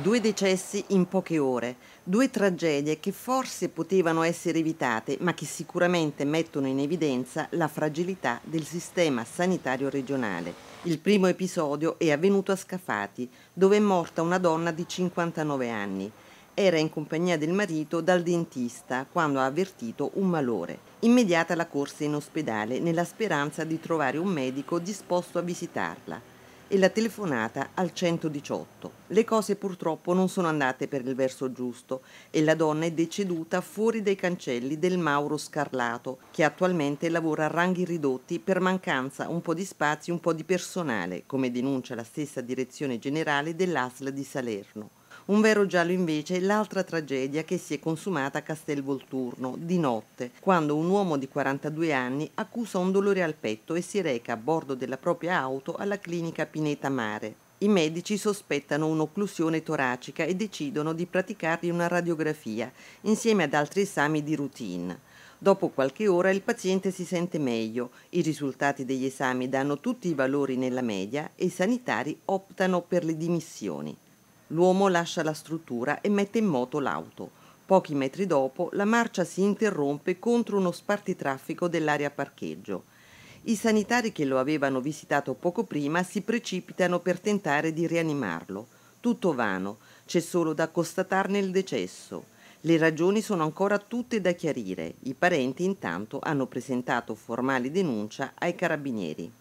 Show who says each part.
Speaker 1: Due decessi in poche ore, due tragedie che forse potevano essere evitate, ma che sicuramente mettono in evidenza la fragilità del sistema sanitario regionale. Il primo episodio è avvenuto a Scafati, dove è morta una donna di 59 anni. Era in compagnia del marito dal dentista quando ha avvertito un malore. Immediata la corsa in ospedale nella speranza di trovare un medico disposto a visitarla e la telefonata al 118. Le cose purtroppo non sono andate per il verso giusto e la donna è deceduta fuori dai cancelli del Mauro Scarlato, che attualmente lavora a ranghi ridotti per mancanza un po' di spazi, un po' di personale, come denuncia la stessa direzione generale dell'ASL di Salerno. Un vero giallo invece è l'altra tragedia che si è consumata a Castel Volturno, di notte, quando un uomo di 42 anni accusa un dolore al petto e si reca a bordo della propria auto alla clinica Pineta Mare. I medici sospettano un'occlusione toracica e decidono di praticargli una radiografia insieme ad altri esami di routine. Dopo qualche ora il paziente si sente meglio, i risultati degli esami danno tutti i valori nella media e i sanitari optano per le dimissioni. L'uomo lascia la struttura e mette in moto l'auto. Pochi metri dopo la marcia si interrompe contro uno spartitraffico dell'area parcheggio. I sanitari che lo avevano visitato poco prima si precipitano per tentare di rianimarlo. Tutto vano, c'è solo da constatarne il decesso. Le ragioni sono ancora tutte da chiarire. I parenti intanto hanno presentato formale denuncia ai carabinieri.